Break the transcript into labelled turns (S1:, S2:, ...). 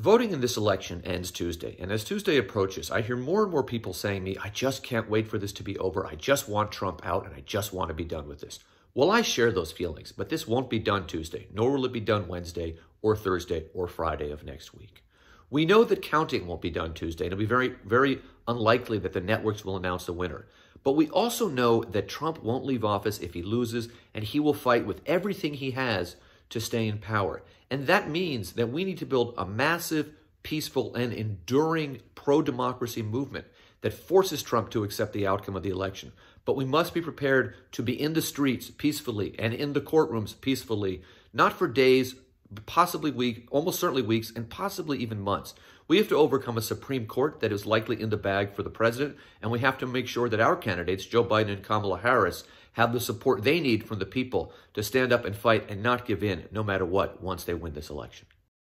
S1: Voting in this election ends Tuesday, and as Tuesday approaches, I hear more and more people saying me, I just can't wait for this to be over. I just want Trump out, and I just want to be done with this. Well, I share those feelings, but this won't be done Tuesday, nor will it be done Wednesday or Thursday or Friday of next week. We know that counting won't be done Tuesday, and it'll be very, very unlikely that the networks will announce the winner. But we also know that Trump won't leave office if he loses, and he will fight with everything he has to stay in power. And that means that we need to build a massive, peaceful, and enduring pro democracy movement that forces Trump to accept the outcome of the election. But we must be prepared to be in the streets peacefully and in the courtrooms peacefully, not for days, possibly week, almost certainly weeks, and possibly even months. We have to overcome a Supreme Court that is likely in the bag for the president, and we have to make sure that our candidates, Joe Biden and Kamala Harris, have the support they need from the people to stand up and fight and not give in, no matter what, once they win this election.